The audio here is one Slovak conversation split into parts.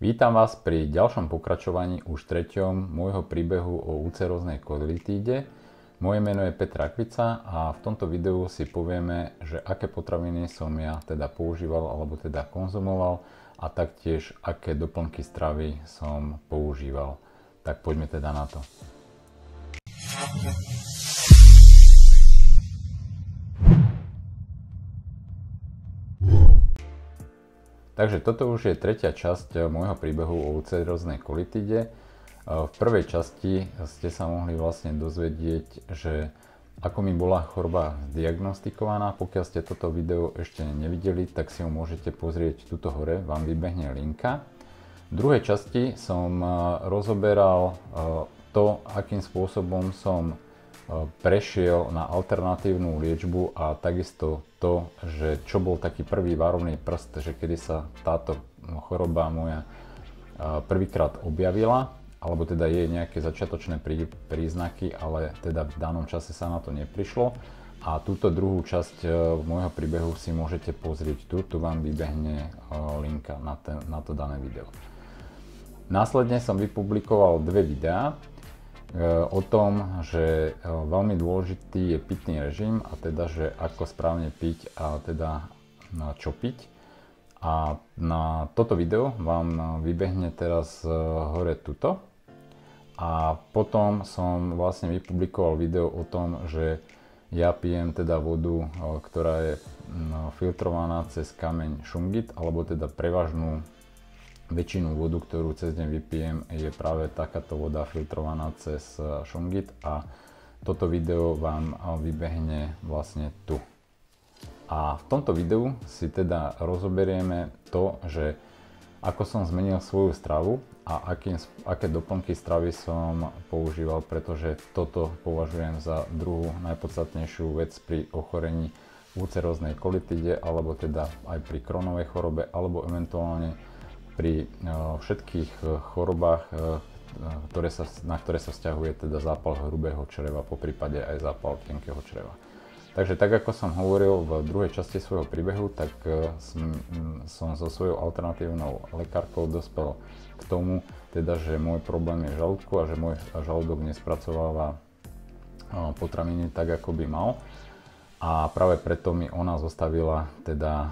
Vítam vás pri ďalšom pokračovaní už treťom môjho príbehu o úceróznej kolitíde. Moje meno je Petra Kvica a v tomto videu si povieme, že aké potraviny som ja teda používal alebo teda konzumoval a taktiež aké doplnky stravy som používal. Tak poďme teda na to. Takže toto už je tretia časť eh, môjho príbehu o ulceróznej kolitide. Eh, v prvej časti ste sa mohli vlastne dozvedieť, že ako mi bola choroba diagnostikovaná. Pokiaľ ste toto video ešte nevideli, tak si ho môžete pozrieť tuto hore, vám vybehne linka. V druhej časti som eh, rozoberal to, akým spôsobom som prešiel na alternatívnu liečbu a takisto to, že čo bol taký prvý varovný prst, že kedy sa táto choroba moja prvýkrát objavila, alebo teda jej nejaké začiatočné prí, príznaky, ale teda v danom čase sa na to neprišlo. A túto druhú časť e, môjho príbehu si môžete pozrieť tu, tu vám vybehne e, linka na, ten, na to dané video. Následne som vypublikoval dve videá, Eh, o tom, že eh, veľmi dôležitý je pitný režim a teda, že ako správne piť a teda na čo piť. A na toto video vám vybehne teraz eh, hore tuto. A potom som vlastne vypublikoval video o tom, že ja pijem teda vodu, ktorá je mm, filtrovaná cez kameň šungit, alebo teda prevažnú väčšinu vodu, ktorú cez deň vypijem, je práve takáto voda filtrovaná cez e, Shungit a toto video vám e, vybehne vlastne tu. A v tomto videu si teda rozoberieme to, že ako som zmenil svoju stravu a aký, aké doplnky stravy som používal, pretože toto považujem za druhú najpodstatnejšiu vec pri ochorení úceroznej kolitide alebo teda aj pri kronovej chorobe alebo eventuálne pri e, všetkých e, chorobách, e, ktoré sa, na ktoré sa vzťahuje teda zápal hrubého čreva, po prípade aj zápal tenkého čreva. Takže tak ako som hovoril v druhej časti svojho príbehu, tak som, som so svojou alternatívnou lekárkou dospel k tomu, teda, že môj problém je žalúdku a že môj žalúdok nespracováva potraviny tak, ako by mal. A práve preto mi ona zostavila teda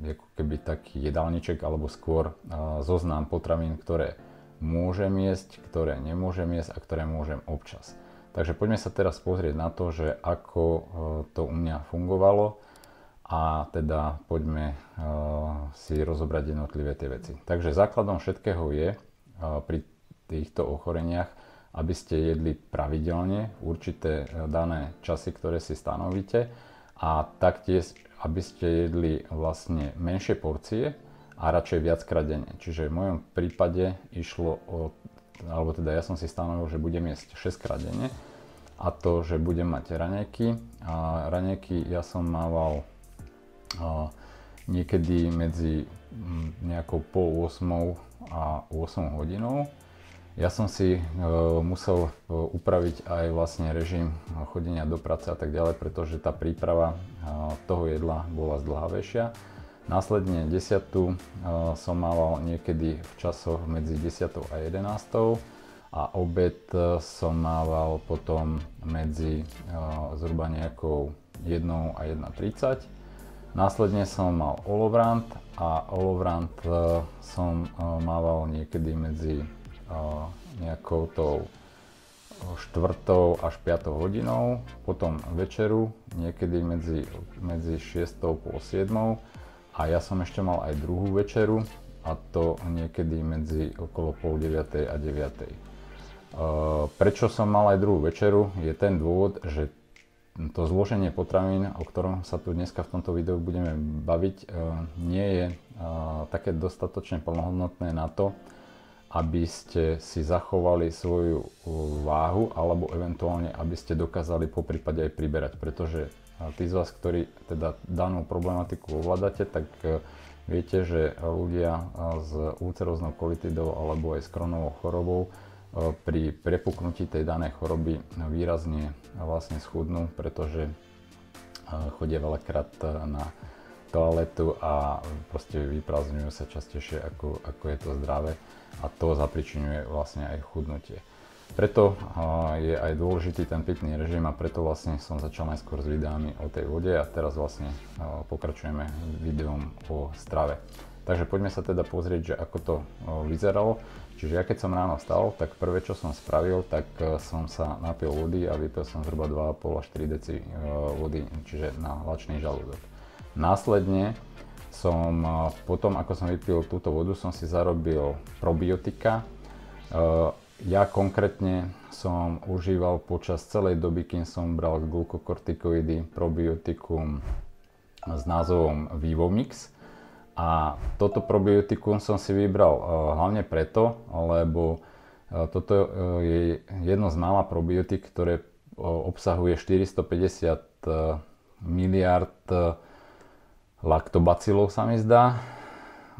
ako keby taký jedálniček alebo skôr zoznam potravín, ktoré môžem jesť, ktoré nemôžem jesť a ktoré môžem občas. Takže poďme sa teraz pozrieť na to, že ako e, to u mňa fungovalo a teda poďme e, si rozobrať jednotlivé tie veci. Takže základom všetkého je e, pri týchto ochoreniach, aby ste jedli pravidelne určité dané časy, ktoré si stanovíte a taktiež aby ste jedli vlastne menšie porcie a radšej viackrát denne. Čiže v mojom prípade išlo o, alebo teda ja som si stanovil, že budem jesť 6 krát denne a to, že budem mať raňajky. A raňajky ja som mával a, niekedy medzi mm, nejakou pol 8 a 8 hodinou ja som si e, musel e, upraviť aj vlastne režim e, chodenia do práce a tak ďalej, pretože tá príprava toho jedla bola zdlhavejšia. Následne 10. som mával niekedy v časoch medzi 10. a 11. a obed som mával potom medzi zhruba nejakou 1 a 1.30. Následne som mal olovrant a olovrant som mával niekedy medzi nejakou tou štvrtou až 5. hodinou, potom večeru, niekedy medzi, medzi 6. po 7. A ja som ešte mal aj druhú večeru a to niekedy medzi okolo pol 9. a 9. E, prečo som mal aj druhú večeru je ten dôvod, že to zloženie potravín, o ktorom sa tu dneska v tomto videu budeme baviť, e, nie je e, také dostatočne plnohodnotné na to, aby ste si zachovali svoju váhu alebo eventuálne, aby ste dokázali prípade aj priberať, pretože e, tí z vás, ktorí teda danú problematiku ovládate, tak e, viete, že ľudia e, s úceroznou kolitidou alebo aj s kronovou chorobou pri prepuknutí tej danej choroby výrazne vlastne schudnú, pretože chodia veľakrát na toaletu a proste vyprázdňujú sa častejšie ako, ako je to zdravé a to zapričinuje vlastne aj chudnutie. Preto je aj dôležitý ten pitný režim a preto vlastne som začal najskôr s videami o tej vode a teraz vlastne pokračujeme videom o strave. Takže poďme sa teda pozrieť, že ako to vyzeralo. Čiže ja keď som ráno vstal, tak prvé čo som spravil, tak e, som sa napil vody a vypil som zhruba 2,5 až 3 deci e, vody, čiže na hlačný žalúdok. Následne som potom, ako som vypil túto vodu, som si zarobil probiotika. E, ja konkrétne som užíval počas celej doby, kým som bral glukokortikoidy, probiotikum s názovom Vivomix. A toto probiotikum som si vybral e, hlavne preto, lebo e, toto je jedno z mála probiotik, ktoré obsahuje 450 miliard laktobacilov sa mi zdá.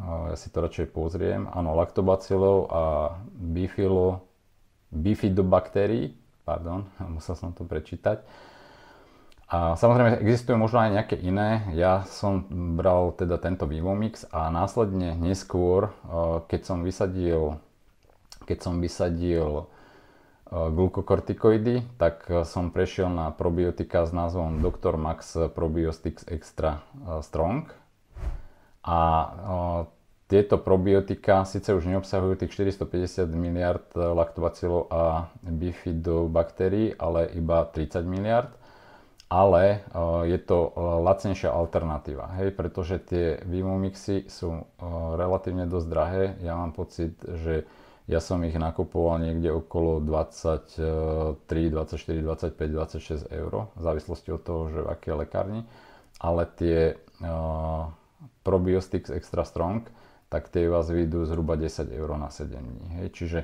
Ja si to radšej pozriem. Áno, laktobacilov a bifilo, bifidobakterií. Pardon, musel som to prečítať. A samozrejme existujú možno aj nejaké iné. Ja som bral teda tento Vivomix a následne neskôr, keď som vysadil, keď som vysadil Eh, glukokortikoidy, tak eh, som prešiel na probiotika s názvom Dr. Max Probiotics Extra eh, Strong. A tieto probiotika síce už neobsahujú tých 450 miliard laktobacilov a bifidobaktérií, ale iba 30 miliard ale je to lacnejšia alternatíva, hej, pretože tie vimomixy sú relatívne dosť drahé. Ja mám pocit, že ja som ich nakupoval niekde okolo 23, 24, 25, 26 eur, v závislosti od toho, že v aké lekárni. Ale tie uh, eh, Probiostics Extra Strong, tak tie vás vyjdú zhruba 10 eur na 7 dní. Hej. Čiže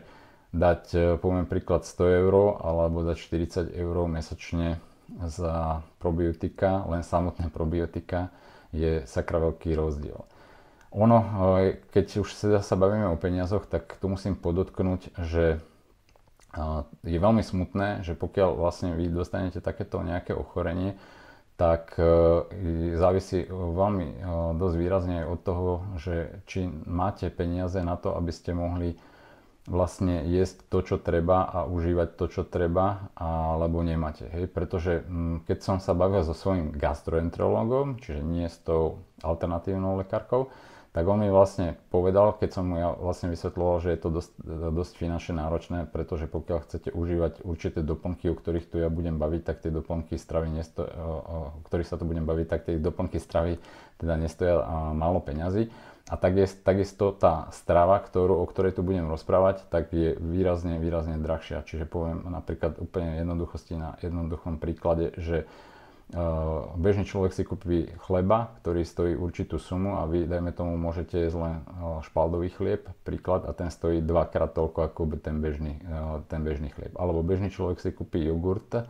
dať, eh, poviem príklad, 100 eur alebo dať 40 eur mesačne za probiotika, len samotné probiotika, je sakra veľký rozdiel. Ono, keď už teda sa bavíme o peniazoch, tak tu musím podotknúť, že je veľmi smutné, že pokiaľ vlastne vy dostanete takéto nejaké ochorenie, tak e, závisí veľmi e, dosť výrazne aj od toho, že či máte peniaze na to, aby ste mohli vlastne jesť to, čo treba a užívať to, čo treba, alebo nemáte. Hej? Pretože mm, keď som sa bavil so svojím gastroenterológom, čiže nie s tou alternatívnou lekárkou, tak on mi vlastne povedal, keď som mu ja vlastne vysvetloval, že je to dosť, dosť finančne náročné, pretože pokiaľ chcete užívať určité doplnky, o ktorých tu ja budem baviť, tak tie doplnky stravy nesto- o ktorých sa tu budem baviť, tak tie doplnky stravy teda nestoja málo peňazí. A tak je, takisto tá strava, ktorú, o ktorej tu budem rozprávať, tak je výrazne, výrazne drahšia. Čiže poviem napríklad úplne jednoduchosti na jednoduchom príklade, že Eh, bežný človek si kúpi chleba, ktorý stojí určitú sumu a vy, dajme tomu, môžete jesť len eh, špaldový chlieb, príklad, a ten stojí dvakrát toľko ako ten bežný, eh, ten bežný chlieb. Alebo bežný človek si kúpi jogurt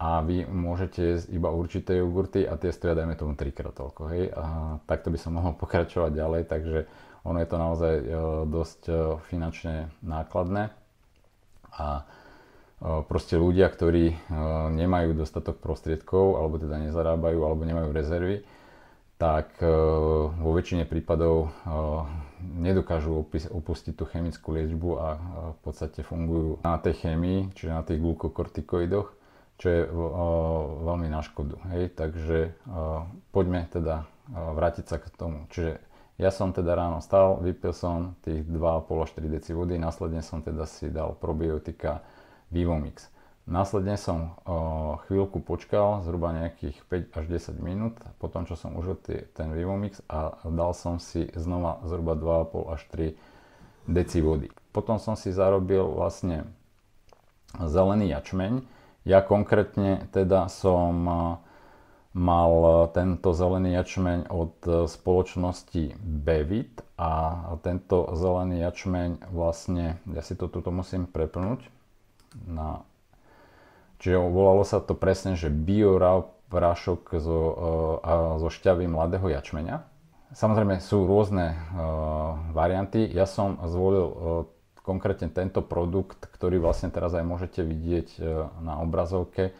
a vy môžete jesť iba určité jogurty a tie stojí, dajme tomu, trikrát toľko. Hej? A takto by som mohol pokračovať ďalej, takže ono je to naozaj dosť finančne nákladné. A Eh, proste ľudia, ktorí eh, nemajú dostatok prostriedkov, alebo teda nezarábajú, alebo nemajú rezervy, tak eh, vo väčšine prípadov nedokážu opustiť tú chemickú liečbu a v podstate fungujú na tej chémii, čiže na tých glukokortikoidoch, čo je veľmi na škodu. Hej? Takže poďme teda vrátiť sa k tomu. Čiže ja som teda ráno stal, vypil som tých 2,5 až 4 deci vody, následne som teda si dal probiotika VivoMix. Následne som o, chvíľku počkal, zhruba nejakých 5 až 10 minút, po tom, čo som užil tý, ten VivoMix a dal som si znova zhruba 2,5 až 3 deci vody. Potom som si zarobil vlastne zelený jačmeň. Ja konkrétne teda som mal tento zelený jačmeň od e, spoločnosti Bevit a tento zelený jačmeň vlastne, ja si to tuto musím prepnúť, na... Čiže volalo sa to presne, že biorav prášok zo, eh, zo šťavy mladého jačmenia. Samozrejme sú rôzne eh, varianty. Ja som zvolil eh, konkrétne tento produkt, ktorý vlastne teraz aj môžete vidieť na obrazovke.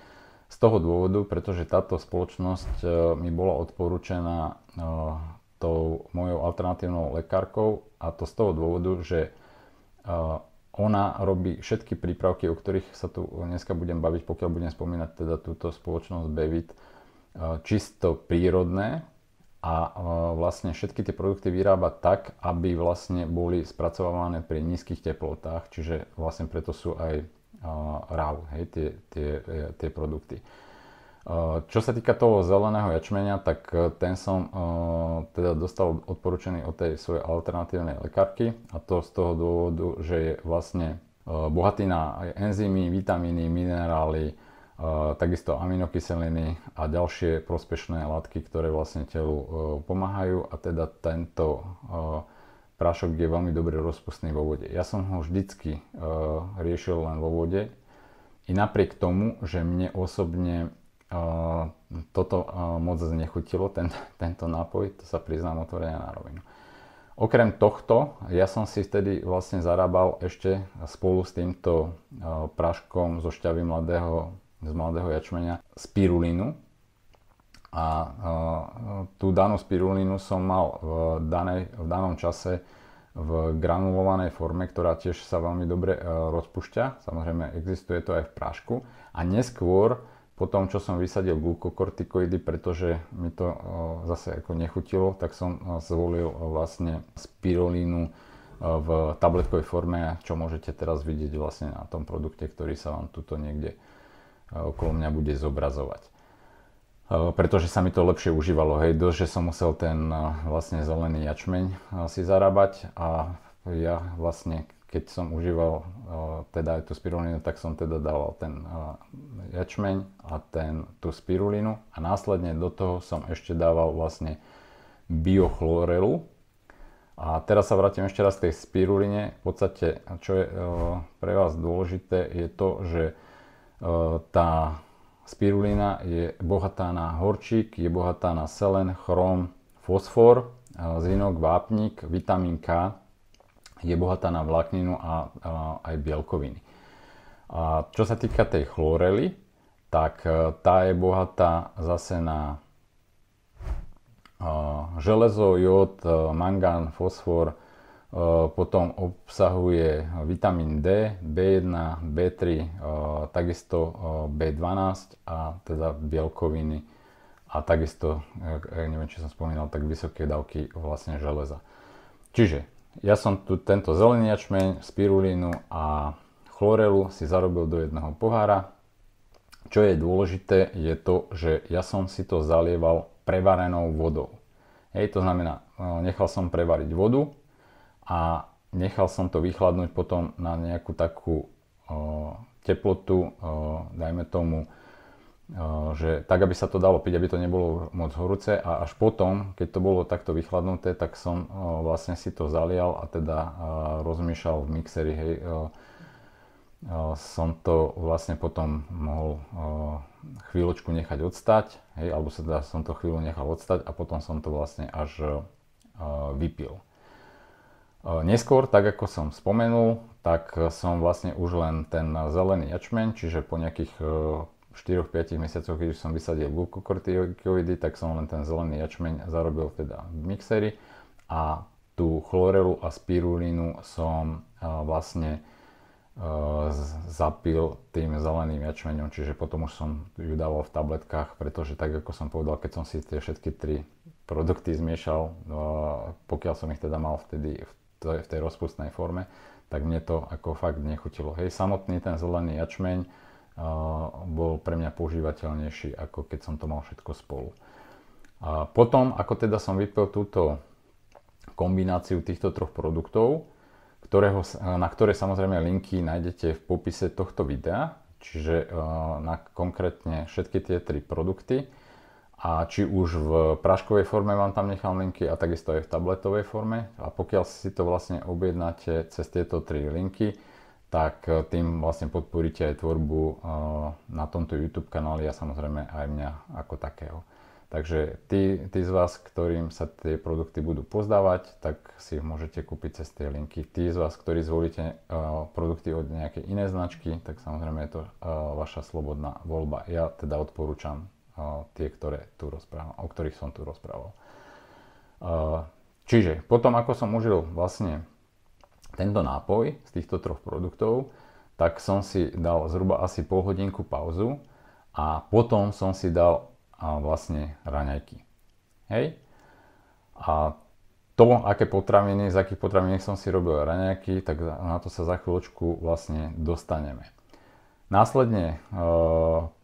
Z toho dôvodu, pretože táto spoločnosť mi bola odporúčená tou mojou alternatívnou lekárkou a to z toho dôvodu, že ona robí všetky prípravky, o ktorých sa tu dneska budem baviť, pokiaľ budem spomínať teda túto spoločnosť Bevit, e, čisto prírodné a e, vlastne všetky tie produkty vyrába tak, aby vlastne boli spracovávané pri nízkych teplotách, čiže vlastne preto sú aj e, RAW, hej, tie, tie, tie produkty. Eh, čo sa týka toho zeleného jačmenia, tak eh, ten som eh, teda dostal odporúčený od tej svojej alternatívnej lekárky a to z toho dôvodu, že je vlastne bohatý na enzymy, vitamíny, minerály, takisto aminokyseliny a ďalšie prospešné látky, ktoré vlastne telu pomáhajú a teda tento prášok je veľmi dobre rozpustný vo vode. Ja som ho vždycky riešil len vo vode i napriek tomu, že mne osobne toto moc znechutilo, ten, tento nápoj, to sa priznám otvorene na rovinu. Okrem tohto, ja som si vtedy vlastne zarábal ešte spolu s týmto práškom zo šťavy mladého, z mladého jačmenia spirulínu. A tú danú spirulínu som mal v, danej, v danom čase v granulovanej forme, ktorá tiež sa veľmi dobre rozpušťa. Samozrejme, existuje to aj v prášku. A neskôr po tom, čo som vysadil glukokortikoidy, pretože mi to zase ako nechutilo, tak som zvolil vlastne spirulínu v tabletkovej forme, čo môžete teraz vidieť vlastne na tom produkte, ktorý sa vám tuto niekde okolo mňa bude zobrazovať. Pretože sa mi to lepšie užívalo, hej, dosť, že som musel ten vlastne zelený jačmeň si zarábať a ja vlastne keď som užíval eh, teda aj tú spirulínu, tak som teda dával ten eh, jačmeň a ten, tú spirulínu a následne do toho som ešte dával vlastne biochlorelu. A teraz sa vrátim ešte raz k tej spiruline. V podstate, čo je eh, pre vás dôležité, je to, že tá spirulina je bohatá na horčík, je bohatá na selen, chrom, fosfor, zinok, vápnik, vitamín K je bohatá na vlákninu a, a aj bielkoviny. A čo sa týka tej chlorely, tak e, tá je bohatá zase na e, železo, jód, e, mangán, fosfor, potom obsahuje vitamín D, B1, B3, takisto B12 a teda bielkoviny a takisto, neviem, či som spomínal, tak vysoké dávky vlastne železa. Čiže ja som tu tento zelený jačmeň, spirulínu a chlorelu si zarobil do jedného pohára. Čo je dôležité je to, že ja som si to zalieval prevarenou vodou. Hej, to znamená, e, nechal som prevariť vodu a nechal som to vychladnúť potom na nejakú takú o, e, teplotu, o, e, dajme tomu že tak, aby sa to dalo piť, aby to nebolo moc horúce a až potom, keď to bolo takto vychladnuté, tak som vlastne si to zalial a teda rozmýšľal v mixeri, hej, som to vlastne potom mohol chvíľočku nechať odstať, hej, alebo sa teda som to chvíľu nechal odstať a potom som to vlastne až vypil. Neskôr, tak ako som spomenul, tak som vlastne už len ten zelený jačmen, čiže po nejakých 4-5 mesiacoch, keď som vysadil glukokortikoidy, tak som len ten zelený jačmeň zarobil teda v mixeri a tú chlorelu a spirulínu som e, vlastne e, zapil tým zeleným jačmeňom, čiže potom už som ju dával v tabletkách, pretože tak ako som povedal, keď som si tie všetky tri produkty zmiešal, e, pokiaľ som ich teda mal vtedy v tej rozpustnej forme, tak mne to ako fakt nechutilo. Hej, samotný ten zelený jačmeň, Eh, bol pre mňa používateľnejší, ako keď som to mal všetko spolu. A potom, ako teda som vypil túto kombináciu týchto troch produktov, ktorého, na ktoré samozrejme linky nájdete v popise tohto videa, čiže eh, na konkrétne všetky tie tri produkty. A či už v práškovej forme vám tam nechám linky a takisto aj v tabletovej forme. A pokiaľ si to vlastne objednáte cez tieto tri linky, tak e, tým vlastne podporíte aj tvorbu e, na tomto YouTube kanáli a samozrejme aj mňa ako takého. Takže tí, tí z vás, ktorým sa tie produkty budú pozdávať, tak si ich môžete kúpiť cez tie linky. Tí z vás, ktorí zvolíte e, produkty od nejakej inej značky, tak samozrejme je to vaša slobodná voľba. Ja teda odporúčam tie, ktoré tu rozprávam, o ktorých som tu rozprával. Čiže potom, ako som užil vlastne tento nápoj z týchto troch produktov, tak som si dal zhruba asi pol hodinku pauzu a potom som si dal vlastne raňajky. Hej? A to, aké potraviny, z akých potravín som si robil raňajky, tak na to sa za chvíľočku vlastne dostaneme. Následne e,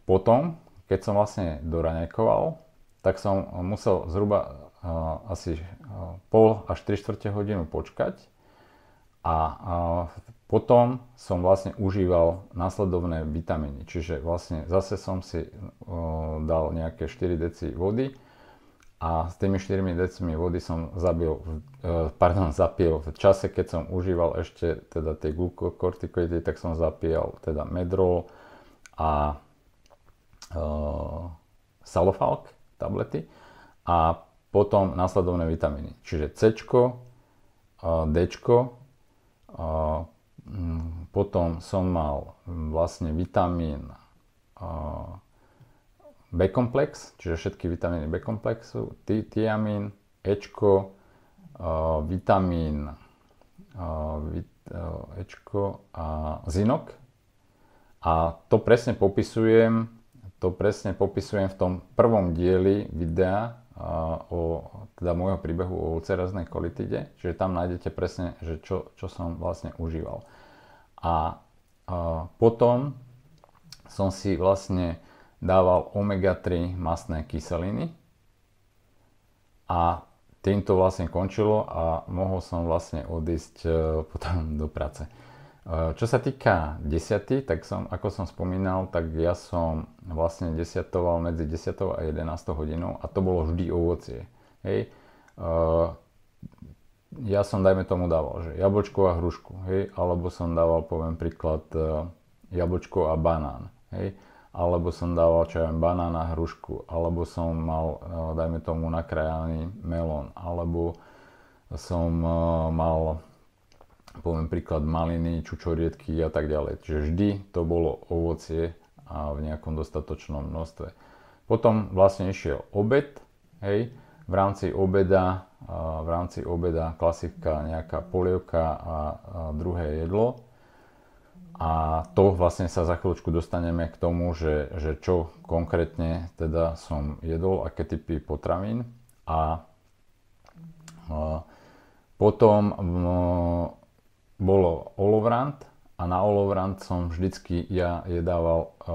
potom, keď som vlastne doraňajkoval, tak som musel zhruba e, asi e, pol až 3 čtvrte hodinu počkať, a, potom som vlastne užíval následovné vitamíny. Čiže vlastne zase som si e, dal nejaké 4 deci vody a s tými 4 decimi vody som zabil, e, pardon, zapil v čase, keď som užíval ešte teda tie glukokortikoidy, tak som zapíjal teda medrol a e, salofalk tablety a potom následovné vitamíny. Čiže C, e, D, Mm, potom som mal mm, vlastne vitamín B-komplex, čiže všetky vitamíny B-komplexu, tiamín, Ečko, vitamín e, Ečko a zinok. A to presne popisujem, to presne popisujem v tom prvom dieli videa, o teda môjho príbehu o ulceráznej kolitide, čiže tam nájdete presne, že čo, čo som vlastne užíval. A, a potom som si vlastne dával omega-3 mastné kyseliny a týmto vlastne končilo a mohol som vlastne odísť e, potom do práce. Eh, čo sa týka desiaty, tak som, ako som spomínal, tak ja som vlastne desiatoval medzi 10 a 11 hodinou a to bolo vždy ovocie. Hej. Eh, ja som, dajme tomu, dával, že jablčko a hrušku, hej, alebo som dával, poviem príklad, eh, jablčko a banán, hej, alebo som dával, čo ja banán a hrušku, alebo som mal, dajme tomu, nakrajaný melón, alebo som mal poviem príklad maliny, čučoriedky a tak ďalej. Čiže vždy to bolo ovocie a v nejakom dostatočnom množstve. Potom vlastne išiel obed, hej, v rámci obeda, v rámci obeda klasika nejaká polievka a druhé jedlo. A to vlastne sa za chvíľočku dostaneme k tomu, že, že čo konkrétne teda som jedol, aké typy potravín. A potom bolo olovrant a na olovrant som vždycky ja jedával uh, eh,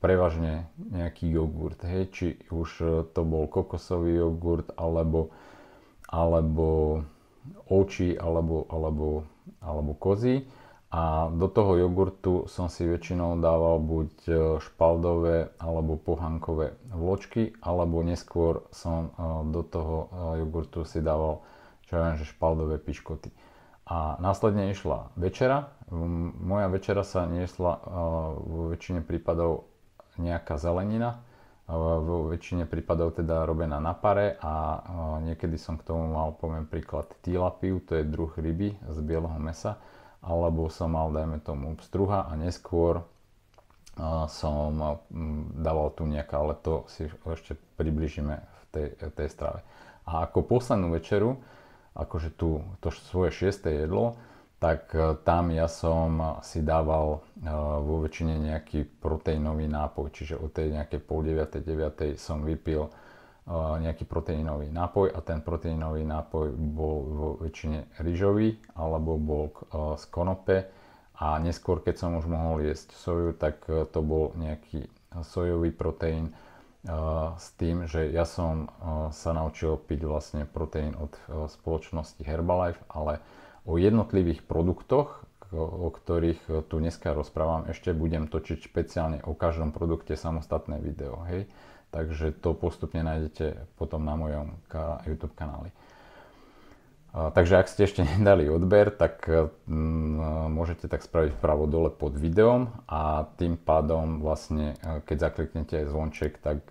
prevažne nejaký jogurt. Hej, či už eh, to bol kokosový jogurt, alebo, alebo oči alebo, alebo, alebo kozí. A do toho jogurtu som si väčšinou dával buď eh, špaldové alebo pohankové vločky, alebo neskôr som do toho jogurtu si dával, čo ja viem, že špaldové piškoty. A následne išla večera. Moja večera sa niesla vo väčšine prípadov nejaká zelenina, vo väčšine prípadov teda robená na pare a niekedy som k tomu mal, poviem príklad, tilapiu, to je druh ryby z bieleho mesa, alebo som mal, dajme tomu, pstruha a neskôr som dával tu nejaká, ale to si ešte približíme v tej, tej strave. A ako poslednú večeru akože tu, to svoje šieste jedlo, tak e, tam ja som si dával e, vo väčšine nejaký proteínový nápoj, čiže od tej nejakej pol 9. 9. som vypil e, nejaký proteínový nápoj a ten proteínový nápoj bol vo väčšine rýžový alebo bol z konope a neskôr keď som už mohol jesť soju, tak to bol nejaký sojový proteín s tým, že ja som sa naučil piť vlastne proteín od e, spoločnosti Herbalife, ale o jednotlivých produktoch, o ktorých e, tu dneska rozprávam, ešte budem točiť špeciálne o každom produkte samostatné video, hej. Takže to postupne nájdete potom na mojom YouTube kanáli. Takže ak ste ešte nedali odber, tak e, e, môžete tak spraviť vpravo dole pod videom a tým pádom vlastne, e, keď zakliknete aj zvonček, tak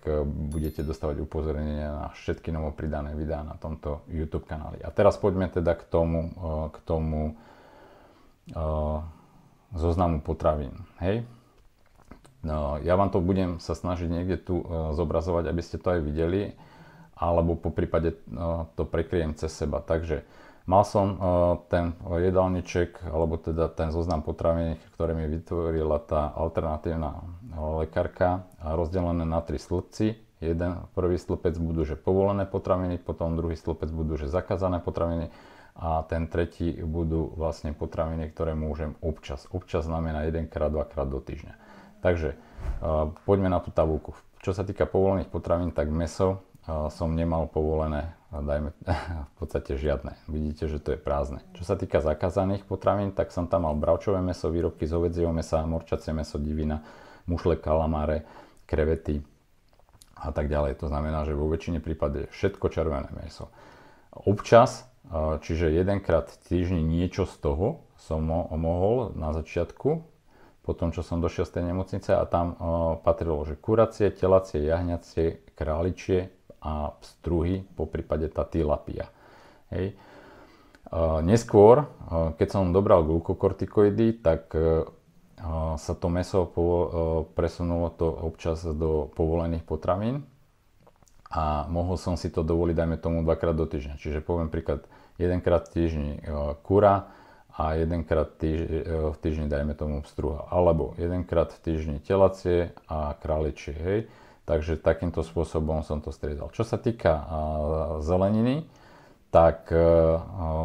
budete dostávať upozornenia na všetky novo pridané videá na tomto YouTube kanáli. A teraz poďme teda k tomu, k tomu zoznamu potravín. Hej? No, ja vám to budem sa snažiť niekde tu zobrazovať, aby ste to aj videli alebo po prípade eh, to prekryjem cez seba. Takže mal som eh, ten jedálniček, alebo teda ten zoznam potravín, ktoré mi vytvorila tá alternatívna eh, lekárka, rozdelené na tri slupci. Jeden prvý slupec budú, že povolené potraviny, potom druhý slupec budú, že zakázané potraviny a ten tretí budú vlastne potraviny, ktoré môžem občas. Občas znamená 1 krát, 2 krát do týždňa. Takže poďme na tú tabulku. Čo sa týka povolených potravín, tak meso som nemal povolené, dajme v podstate žiadne. Vidíte, že to je prázdne. Čo sa týka zakázaných potravín, tak som tam mal bravčové meso, výrobky z hovedzieho mesa, morčacie meso, divina, mušle, kalamáre, krevety a tak ďalej. To znamená, že vo väčšine prípade všetko červené meso. Občas, čiže jedenkrát týždni niečo z toho som mohol na začiatku, po tom, čo som došiel z tej nemocnice a tam patrilo, že kuracie, telacie, jahňacie, králičie, a pstruhy, po prípade tá tilapia. Hej. Neskôr, keď som dobral glukokortikoidy, tak e, sa to meso e, presunulo to občas do povolených potravín a mohol som si to dovoliť, dajme tomu, dvakrát do týždňa. Čiže poviem príklad, jedenkrát v týždni e, kura a jedenkrát v týždni, dajme tomu, pstruha. Alebo jedenkrát v týždni telacie a králičie, hej Takže takýmto spôsobom som to striedal. Čo sa týka zeleniny, tak e,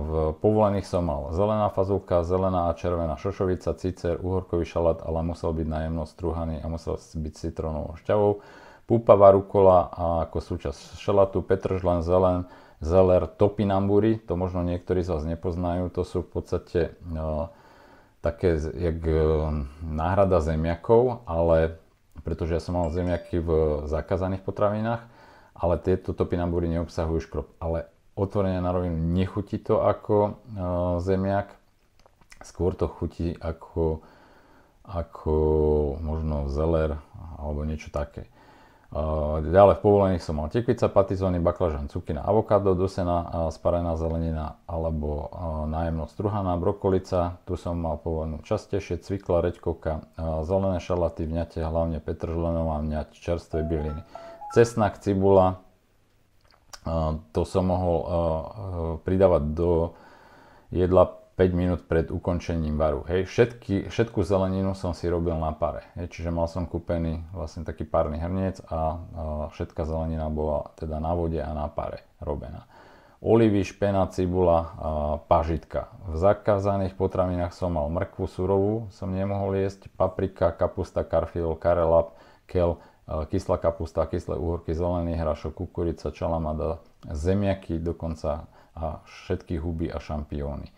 v povolených som mal zelená fazulka, zelená a červená šošovica, cicer, uhorkový šalát, ale musel byť najemno strúhaný a musel byť citrónovou šťavou, púpava rukola a ako súčasť šalatu, petržlen, zelen, zeler, topinambúry, to možno niektorí z vás nepoznajú, to sú v podstate e, také jak e, náhrada zemiakov, ale pretože ja som mal zemiaky v zakázaných potravinách, ale tieto topinambúry neobsahujú škrob. Ale otvorene na rovinu nechutí to ako e, zemiak, skôr to chutí ako, ako možno zeler alebo niečo také. Eh, ďalej v povoleniach som mal tekvica, patizóny, baklažan, cukina, avokádo, dosená, eh, sparená zelenina alebo eh, nájemno struhaná, brokolica. Tu som mal povolenú častejšie, cvikla, reďkovka, zelené šalaty, vňate, hlavne petržlenová vňať, čerstvej byliny. Cesnak, cibula, to som mohol pridávať do jedla 5 minút pred ukončením varu. Hej, všetky, všetku zeleninu som si robil na pare. Hej, čiže mal som kúpený vlastne taký párny hrniec a, a všetká zelenina bola teda na vode a na pare robená. Olivy, špena, cibula a pažitka. V zakázaných potravinách som mal mrkvu surovú, som nemohol jesť, paprika, kapusta, karfiol, karelap, kel, kyslá kapusta, kyslé uhorky, zelený hrašok, kukurica, čalamada, zemiaky dokonca a všetky huby a šampióny.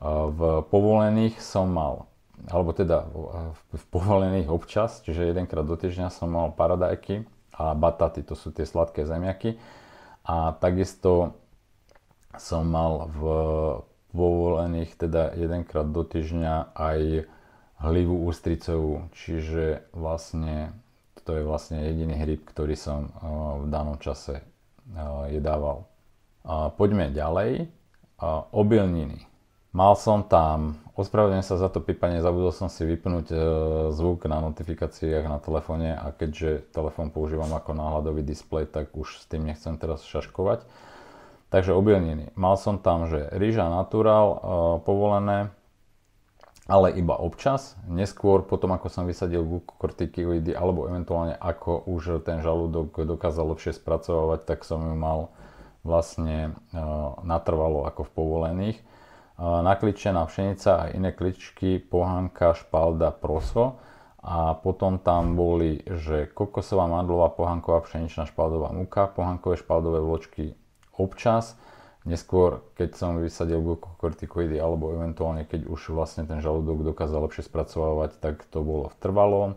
V povolených som mal, alebo teda v povolených občas, čiže jedenkrát do týždňa som mal paradajky a bataty, to sú tie sladké zemiaky. A takisto som mal v povolených teda jedenkrát do týždňa aj hlivu ústricovú, čiže vlastne to je vlastne jediný hryb, ktorý som eh, v danom čase eh, jedával. Poďme ďalej. Obilniny. Mal som tam, ospravedlňujem sa za to pípanie, zabudol som si vypnúť e, zvuk na notifikáciách na telefóne a keďže telefón používam ako náhľadový displej, tak už s tým nechcem teraz šaškovať. Takže obilniny. Mal som tam, že rýža natural e, povolené, ale iba občas. Neskôr, potom ako som vysadil glukokortikoidy, alebo eventuálne ako už ten žalúdok dokázal lepšie spracovávať, tak som ju mal vlastne e, natrvalo ako v povolených nakličená pšenica a iné kličky, pohánka, špalda, proso a potom tam boli, že kokosová, mandlová, pohanková, pšeničná, špaldová múka, pohankové, špaldové vločky občas, neskôr keď som vysadil glukokortikoidy alebo eventuálne keď už vlastne ten žalúdok dokázal lepšie spracovávať, tak to bolo v trvalom,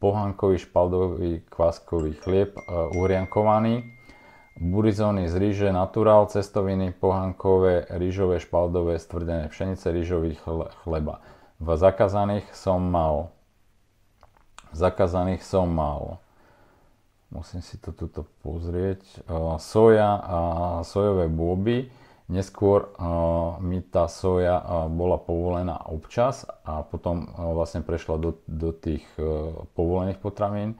pohankový, špaldový, kváskový chlieb, e, uhriankovaný, Burizóny z ríže naturál, cestoviny, pohankové, rýžové, špaldové, stvrdené pšenice, rýžový chleba. V zakazaných som mal. V zakazaných som mal. Musím si to tuto pozrieť. Soja a sojové bôby. Neskôr mi tá soja bola povolená občas a potom vlastne prešla do, do tých e, povolených potravín.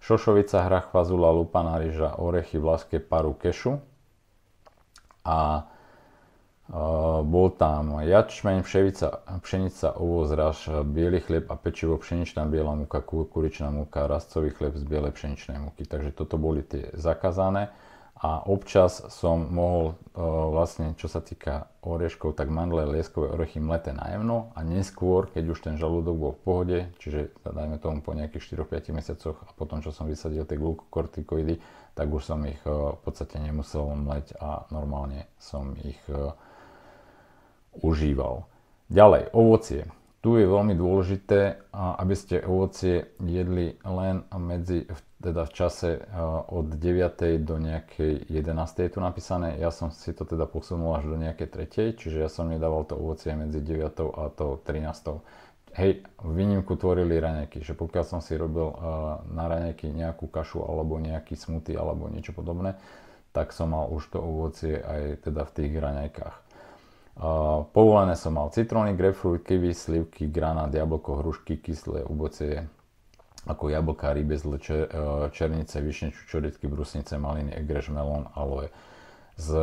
Šošovica, hrach, fazula, lupa, ryža, orechy, vlaske, paru, kešu. A e, bol tam jačmeň, pševica, pšenica, ovoz, raž, biely chlieb a pečivo, pšeničná biela múka, kuričná múka, rastcový chlieb z bielej pšeničnej múky. Takže toto boli tie zakázané a občas som mohol e, vlastne, čo sa týka oreškov, tak mandle, lieskové orechy mleté najemno a neskôr, keď už ten žalúdok bol v pohode, čiže dajme tomu po nejakých 4-5 mesiacoch a potom, čo som vysadil tie glukokortikoidy, tak už som ich e, v podstate nemusel mleť a normálne som ich e, užíval. Ďalej, ovocie. Tu je veľmi dôležité, aby ste ovocie jedli len medzi, teda v čase od 9. do nejakej 11. je tu napísané. Ja som si to teda posunul až do nejakej 3. Čiže ja som nedával to ovocie medzi 9. a to 13. Hej, výnimku tvorili raňajky, že pokiaľ som si robil na raňajky nejakú kašu alebo nejaký smuty alebo niečo podobné, tak som mal už to ovocie aj teda v tých raňajkách. Eh, povolené som mal citróny, grapefruit, kiwi, slivky, granát, jablko, hrušky, kyslé ubocie, ako jablka, zle, eh, černice, višne, čučoritky, brusnice, maliny, egrež, melón, aloe. Z,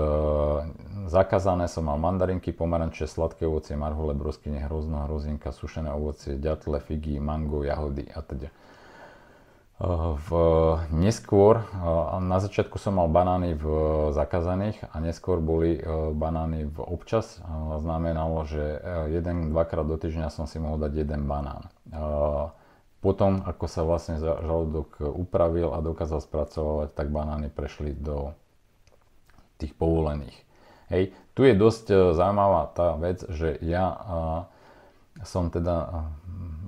zakázané som mal mandarinky, pomaranče, sladké ovocie, marhule, broskyne, hrozno, hrozinka, sušené ovocie, ďatle, figy, mango, jahody a teda. V, neskôr, na začiatku som mal banány v zakázaných a neskôr boli e, banány v občas. Znamenalo, že e, jeden, dvakrát do týždňa som si mohol dať jeden banán. E, potom, ako sa vlastne žalúdok upravil a dokázal spracovať, tak banány prešli do tých povolených. Hej, tu je dosť zaujímavá tá vec, že ja som teda eh,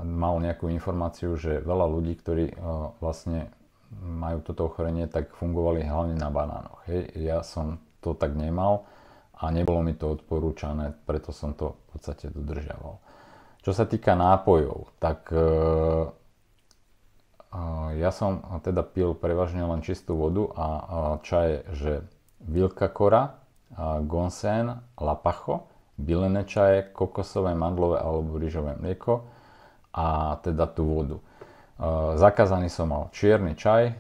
mal nejakú informáciu, že veľa ľudí, ktorí eh, vlastne majú toto ochorenie, tak fungovali hlavne na banánoch. Hej. Ja som to tak nemal a nebolo mi to odporúčané, preto som to v podstate dodržiaval. Čo sa týka nápojov, tak eh, ja som teda pil prevažne len čistú vodu a čaje, že Vilka Kora, Gonsen, Lapacho bylené čaje, kokosové, mandlové alebo rýžové mlieko a teda tú vodu. E, zakázaný som mal čierny čaj, e,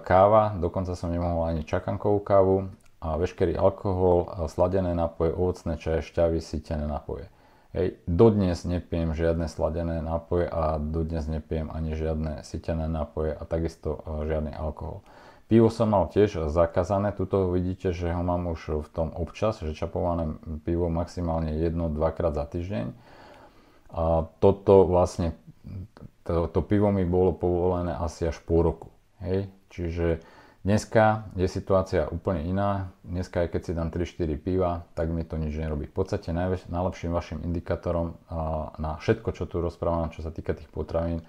káva, dokonca som nemohol ani čakankovú kávu a veškerý alkohol, sladené nápoje, ovocné čaje, šťavy, sítené nápoje. Hej, dodnes nepijem žiadne sladené nápoje a dodnes nepijem ani žiadne sítené nápoje a takisto e, žiadny alkohol. Pivo som mal tiež zakázané, tuto vidíte, že ho mám už v tom občas, že čapované pivo maximálne jedno, dvakrát za týždeň. A toto vlastne, to, to pivo mi bolo povolené asi až po roku. Hej? Čiže dneska je situácia úplne iná. Dneska, aj keď si dám 3-4 piva, tak mi to nič nerobí. V podstate najväč- najlepším vašim indikátorom na všetko, čo tu rozprávam, čo sa týka tých potravín,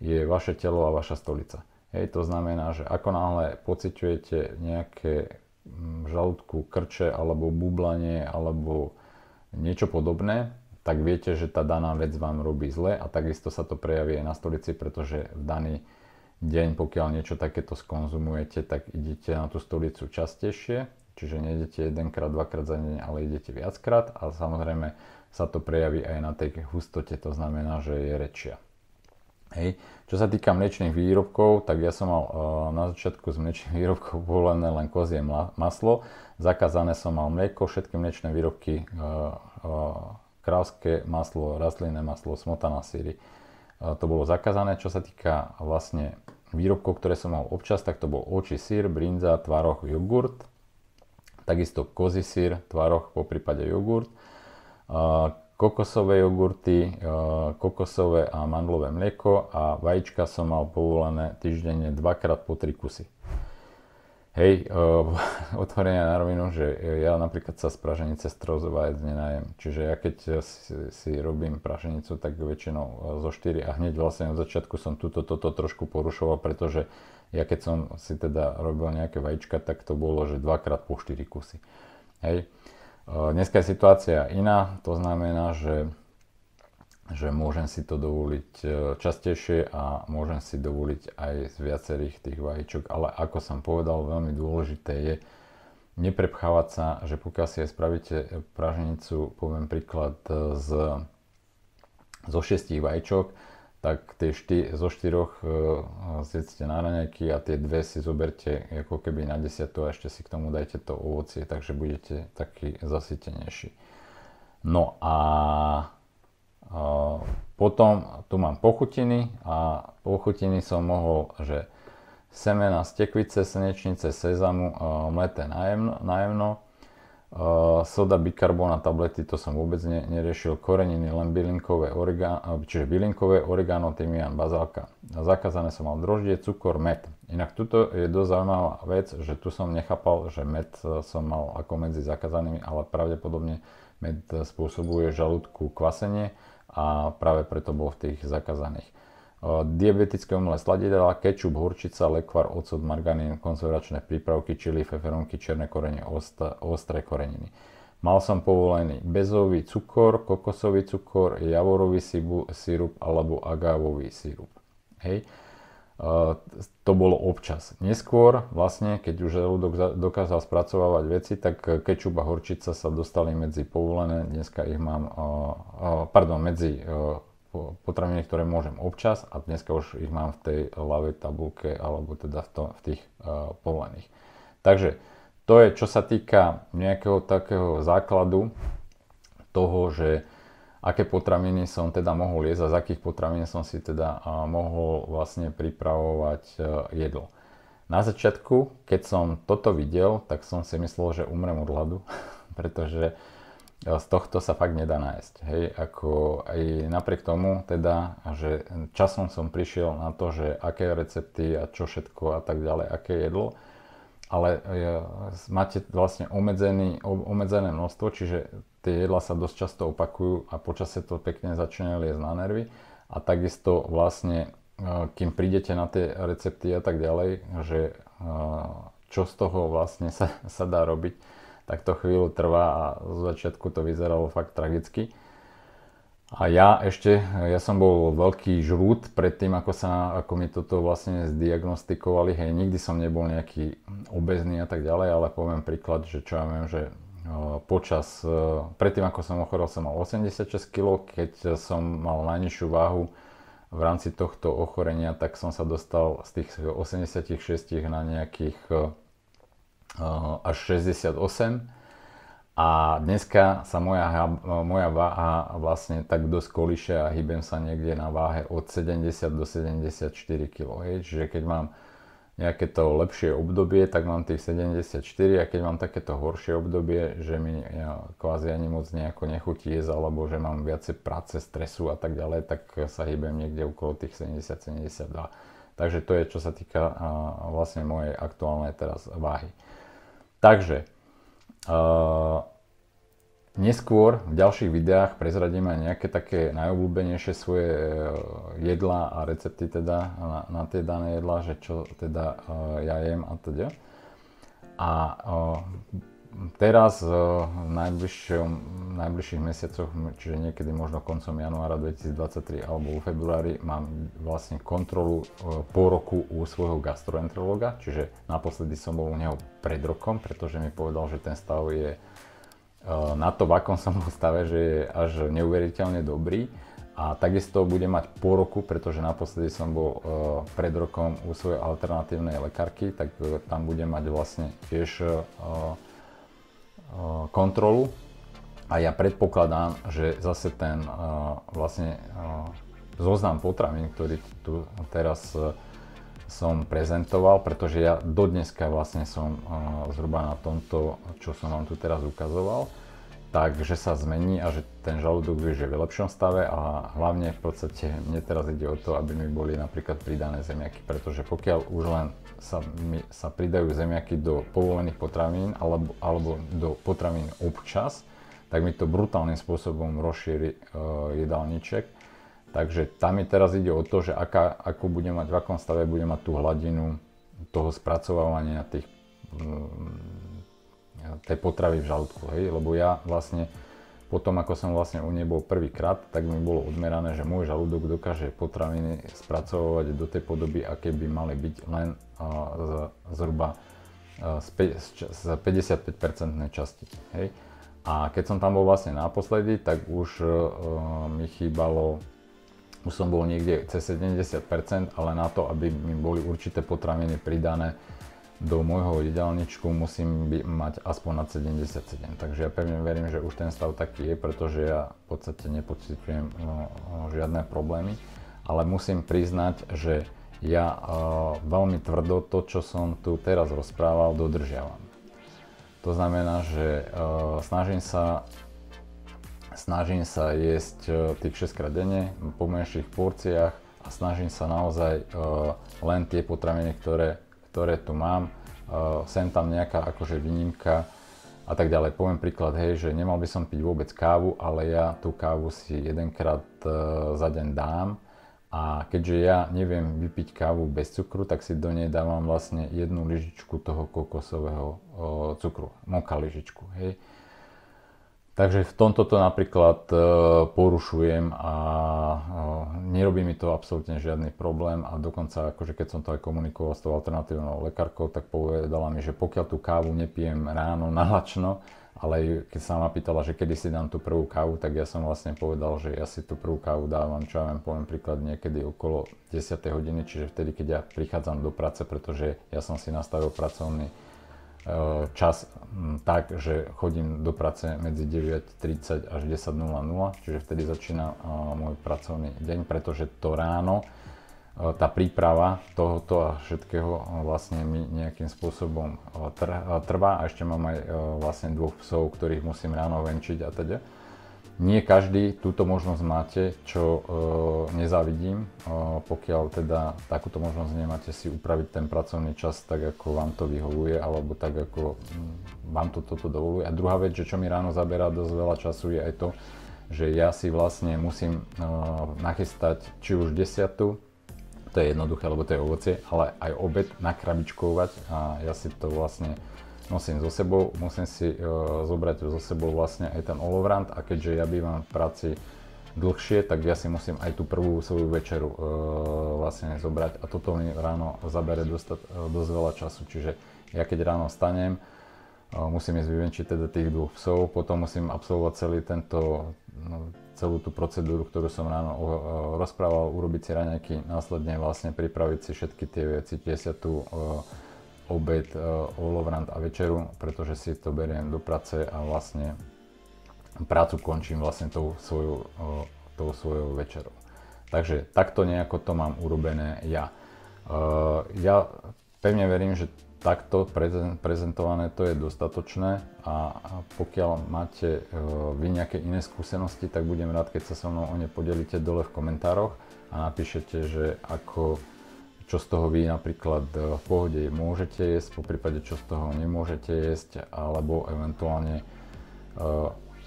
je vaše telo a vaša stolica. Hej, to znamená, že ako náhle pociťujete nejaké v mm, žalúdku krče alebo bublanie alebo niečo podobné, tak viete, že tá daná vec vám robí zle a takisto sa to prejaví aj na stolici, pretože v daný deň, pokiaľ niečo takéto skonzumujete, tak idete na tú stolicu častejšie, čiže nejdete jedenkrát, dvakrát za deň, ale idete viackrát a samozrejme sa to prejaví aj na tej hustote, to znamená, že je rečia. Hej. Čo sa týka mliečných výrobkov, tak ja som mal e, na začiatku z mliečných výrobkov povolené len kozie maslo, zakázané som mal mlieko, všetky mliečné výrobky, e, e, krávské maslo, rastlinné maslo, smotaná síry. To bolo zakázané. Čo sa týka vlastne výrobkov, ktoré som mal občas, tak to bol oči sír, brinza, tvaroch, jogurt, takisto kozy sír, tvaroch, po prípade jogurt, kokosové jogurty, eh, kokosové a mandlové mlieko a vajíčka som mal povolené týždenne dvakrát po tri kusy. Hej, eh, otvorenia na rovinu, že ja napríklad sa z praženice strozová jedz nenajem. Čiže ja keď si, si robím praženicu, tak väčšinou eh, zo 4 a hneď vlastne od začiatku som túto toto trošku porušoval, pretože ja keď som si teda robil nejaké vajíčka, tak to bolo, že dvakrát po 4 kusy. Hej. Eh, dneska je situácia iná, to znamená, že, že môžem si to dovoliť eh, častejšie a môžem si dovoliť aj z viacerých tých vajíčok, ale ako som povedal, veľmi dôležité je neprepchávať sa, že pokiaľ si aj spravíte praženicu, poviem príklad eh, z, zo šestich vajíčok, tak tie šty, zo štyroch uh, zjedzte na raňajky a tie dve si zoberte ako keby na desiatu a ešte si k tomu dajte to ovocie, takže budete taký zasytenejší. No a uh, potom tu mám pochutiny a pochutiny som mohol, že semena z tekvice, slnečnice, sezamu, uh, mleté najemno, najemno Uh, soda bikarbona tablety, to som vôbec ne, neriešil, koreniny, len bylinkové oregano, čiže bylinkové oregano, tymián, bazálka. Zakázané som mal droždie, cukor, med. Inak tuto je dosť zaujímavá vec, že tu som nechápal, že med e, som mal ako medzi zakázanými, ale pravdepodobne med e, spôsobuje žalúdku kvasenie a práve preto bol v tých zakázaných diabetické umelé sladidela, kečup, horčica, lekvar, ocot, marganín, konzervačné prípravky, čili, feferonky, černé korenie ostré koreniny. Mal som povolený bezový cukor, kokosový cukor, javorový sirup alebo agávový sirup. Hej. To bolo občas. Neskôr, vlastne, keď už želúdok dokázal spracovávať veci, tak kečup a horčica sa dostali medzi povolené, dneska ich mám, pardon, medzi potraviny, ktoré môžem občas a dneska už ich mám v tej ľavej tabulke alebo teda v, to, v tých uh, povolených. Takže to je čo sa týka nejakého takého základu toho, že aké potraviny som teda mohol jesť a z akých potravín som si teda eh, mohol vlastne pripravovať eh, jedlo. Na začiatku, keď som toto videl, tak som si myslel, že umrem od hladu, pretože uh, z tohto sa fakt nedá nájsť. Hej, ako aj napriek tomu teda, že časom som prišiel na to, že aké recepty a čo všetko a tak ďalej, aké jedlo, ale e, máte vlastne obmedzený, obmedzené množstvo, čiže tie jedla sa dosť často opakujú a počasie to pekne začne liesť na nervy a takisto vlastne e, kým prídete na tie recepty a tak ďalej, že e, čo z toho vlastne sa, sa dá robiť, tak to chvíľu trvá a z začiatku to vyzeralo fakt tragicky. A ja ešte, ja som bol veľký žrút pred tým, ako, sa, ako mi toto vlastne zdiagnostikovali. Hej, nikdy som nebol nejaký obezný a tak ďalej, ale poviem príklad, že čo ja viem, že počas, predtým ako som ochorel, som mal 86 kg, keď som mal najnižšiu váhu v rámci tohto ochorenia, tak som sa dostal z tých 86 na nejakých až 68 a dneska sa moja, moja váha vlastne tak dosť kolíše a hýbem sa niekde na váhe od 70 do 74 kg. Hej. Čiže keď mám nejaké to lepšie obdobie, tak mám tých 74 a keď mám takéto horšie obdobie, že mi ja, kvázi ani moc nejako nechutí jesť alebo že mám viacej práce, stresu a tak ďalej, tak sa hýbem niekde okolo tých 70-72. Takže to je čo sa týka a, vlastne mojej aktuálnej teraz váhy. Takže, uh, neskôr v ďalších videách prezradím aj nejaké také najobľúbenejšie svoje eh, jedlá a recepty teda na, na tie dané jedlá, že čo teda uh, ja jem a teda. A uh, teraz eh, v najbližších mesiacoch, čiže niekedy možno koncom januára 2023 alebo v februári, mám vlastne kontrolu eh, po roku u svojho gastroenterologa, čiže naposledy som bol u neho pred rokom, pretože mi povedal, že ten stav je eh, na to, v akom som bol stave, že je až neuveriteľne dobrý. A takisto bude mať po roku, pretože naposledy som bol pred rokom u svojej alternatívnej lekárky, tak tam bude mať vlastne tiež Eh, kontrolu a ja predpokladám, že zase ten eh, vlastne eh, zoznam potravín, ktorý tu teraz som prezentoval, pretože ja dodneska vlastne som zhruba na tomto, čo som vám tu teraz ukazoval, tak, že sa zmení a že ten žalúdok už je v lepšom stave a hlavne v podstate mne teraz ide o to, aby mi boli napríklad pridané zemiaky, pretože pokiaľ už len sa, mi, sa pridajú zemiaky do povolených potravín alebo, alebo do potravín občas, tak mi to brutálnym spôsobom rozšíri e, jedálniček. Takže tam mi teraz ide o to, že aká, akú budem mať, v akom stave budem mať tú hladinu toho spracovávania tých tej potravy v žalúdku, hej, lebo ja vlastne potom, ako som vlastne u nej bol prvýkrát, tak mi bolo odmerané, že môj žalúdok dokáže potraviny spracovať do tej podoby, aké by mali byť len uh, z, zhruba uh, z, 55% časti, hej. A keď som tam bol vlastne naposledy, tak už uh, mi chýbalo už som bol niekde cez 70%, ale na to, aby mi boli určité potraviny pridané do môjho jedálničku musím by, mať aspoň na 77. Takže ja pevne verím, že už ten stav taký je, pretože ja v podstate nepocitujem no, eh, žiadne problémy. Ale musím priznať, že ja eh, veľmi tvrdo to, čo som tu teraz rozprával, dodržiavam. To znamená, že eh, snažím sa snažím sa jesť uh, tých 6 krát denne po menších porciách a snažím sa naozaj len tie potraviny, ktoré ktoré tu mám, e, sem tam nejaká akože výnimka a tak ďalej. Poviem príklad, hej, že nemal by som piť vôbec kávu, ale ja tú kávu si jedenkrát e, za deň dám a keďže ja neviem vypiť kávu bez cukru, tak si do nej dávam vlastne jednu lyžičku toho kokosového e, cukru, moka lyžičku, hej. Takže v tomto to napríklad e, porušujem a e, nerobí mi to absolútne žiadny problém a dokonca akože keď som to aj komunikoval s tou alternatívnou lekárkou, tak povedala mi, že pokiaľ tú kávu nepijem ráno nahlačno, ale keď sa ma pýtala, že kedy si dám tú prvú kávu, tak ja som vlastne povedal, že ja si tú prvú kávu dávam, čo ja vám poviem príklad, niekedy okolo 10. hodiny, čiže vtedy, keď ja prichádzam do práce, pretože ja som si nastavil pracovný Eh, čas mm, tak, že chodím do práce medzi 9.30 až 10.00, čiže vtedy začína eh, môj pracovný deň, pretože to ráno, eh, tá príprava tohoto a všetkého vlastne mi nejakým spôsobom trvá a ešte mám aj vlastne dvoch psov, ktorých musím ráno venčiť a teda. Nie každý túto možnosť máte, čo e, nezávidím. E, pokiaľ teda takúto možnosť nemáte si upraviť ten pracovný čas tak, ako vám to vyhovuje, alebo tak, ako mm, vám to toto dovoluje. A druhá vec, že čo mi ráno zaberá dosť veľa času, je aj to, že ja si vlastne musím e, nachystať či už desiatu, to je jednoduché, lebo to je ovocie, ale aj obed nakrabičkovať a ja si to vlastne nosím so sebou, musím si e, zobrať so sebou vlastne aj ten olovrant a keďže ja bývam v práci dlhšie, tak ja si musím aj tú prvú svoju večeru e, vlastne zobrať a toto mi ráno zabere e, dosť veľa času, čiže ja keď ráno stanem, musím ísť vyvenčiť teda tých dvoch psov, potom musím absolvovať celý tento, no, celú tú procedúru, ktorú som ráno rozprával, urobiť si raňajky, následne vlastne pripraviť si všetky tie veci, tie sa tu obed, eh, olovrant a večeru, pretože si to beriem do práce a vlastne prácu končím vlastne tou svojou, eh, tou svojou večerou. Takže takto nejako to mám urobené ja. Eh, ja pevne verím, že takto prezentované to je dostatočné a pokiaľ máte vy nejaké iné skúsenosti, tak budem rád, keď sa so mnou o ne podelíte dole v komentároch a napíšete, že ako čo z toho vy napríklad e, v pohode môžete jesť, po prípade čo z toho nemôžete jesť, alebo eventuálne e,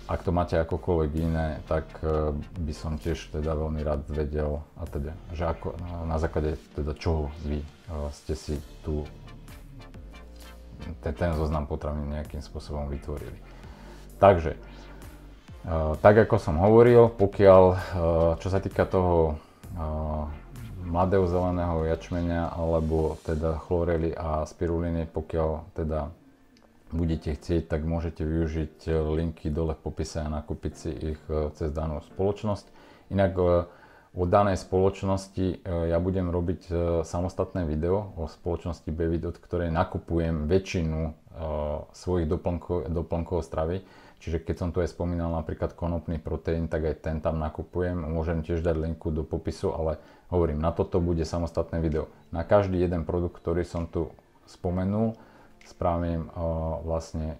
ak to máte akokoľvek iné, tak e, by som tiež teda veľmi rád vedel, a teda, že ako, no, na základe teda čoho vy ste si tu ten, ten zoznam potravín nejakým spôsobom vytvorili. Takže, tak ako som hovoril, pokiaľ, čo sa týka toho mladého zeleného jačmenia alebo teda chlorely a spiruliny, pokiaľ teda budete chcieť, tak môžete využiť eh, linky dole v popise a nakúpiť si ich eh, cez danú spoločnosť. Inak eh, o danej spoločnosti ja budem robiť samostatné video o spoločnosti Bevid, od ktorej nakupujem väčšinu svojich doplnkov, doplnkov stravy. Čiže keď som tu aj spomínal napríklad konopný proteín, tak aj ten tam nakupujem. Môžem tiež dať linku do popisu, ale Hovorím, na toto bude samostatné video. Na každý jeden produkt, ktorý som tu spomenul, spravím uh, vlastne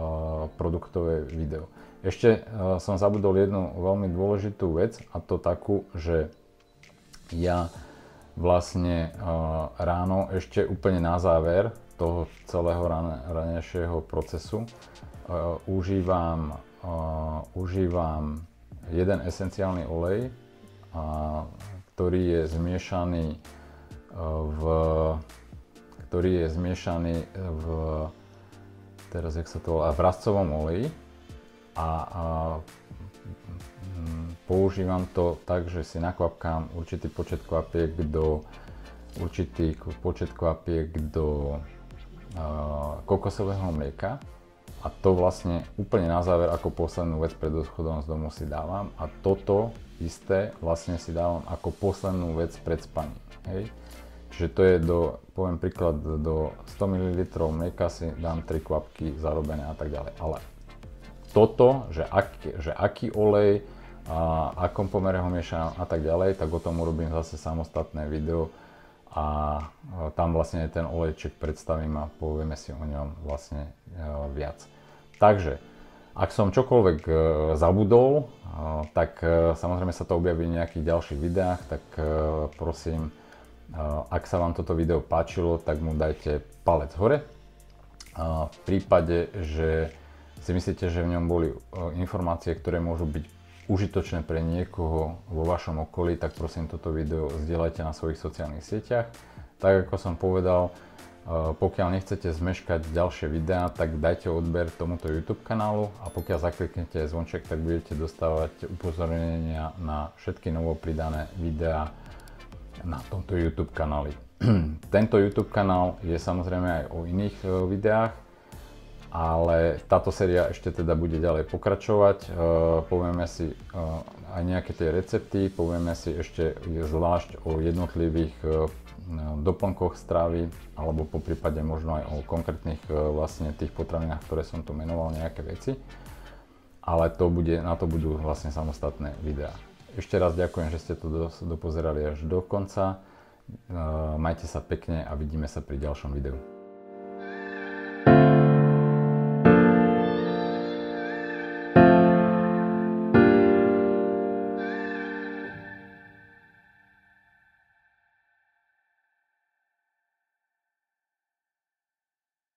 uh, produktové video. Ešte uh, som zabudol jednu veľmi dôležitú vec a to takú, že ja vlastne ráno ešte úplne na záver toho celého ranejšieho procesu užívam, užívam jeden esenciálny olej a ktorý je zmiešaný e, v ktorý je zmiešaný e, v teraz jak sa to volá, v rastcovom oleji a, a používam to tak, že si nakvapkám určitý počet kvapiek do určitý počet kvapiek do uh, kokosového mlieka a to vlastne úplne na záver ako poslednú vec pred odchodom z domu si dávam a toto isté vlastne si dávam ako poslednú vec pred spaním. Hej. Čiže to je do, poviem príklad, do 100 ml mlieka si dám 3 kvapky zarobené a tak ďalej. Ale toto, že, ak, že aký olej, a akom pomere ho miešam a tak ďalej, tak o tom urobím zase samostatné video a tam vlastne aj ten olejček predstavím a povieme si o ňom vlastne e, viac. Takže ak som čokoľvek e, zabudol, e, tak e, samozrejme sa to objaví v nejakých ďalších videách, tak prosím, ak sa vám toto video páčilo, tak mu dajte palec hore. V prípade, že si myslíte, že v ňom boli informácie, ktoré môžu byť užitočné pre niekoho vo vašom okolí, tak prosím toto video zdieľajte na svojich sociálnych sieťach. Tak ako som povedal, Eh, pokiaľ nechcete zmeškať ďalšie videá, tak dajte odber tomuto YouTube kanálu a pokiaľ zakliknete zvonček, tak budete dostávať upozornenia na všetky novo pridané videá na tomto YouTube kanáli. Tento YouTube kanál je samozrejme aj o iných eh, videách, ale táto séria ešte teda bude ďalej pokračovať. Eh, povieme si aj nejaké tie recepty, povieme si ešte zvlášť o jednotlivých doplnkoch stravy alebo po prípade možno aj o konkrétnych e, vlastne tých potravinách, ktoré som tu menoval, nejaké veci. Ale to bude, na to budú vlastne samostatné videá. Ešte raz ďakujem, že ste to dopozerali až do konca. E, majte sa pekne a vidíme sa pri ďalšom videu.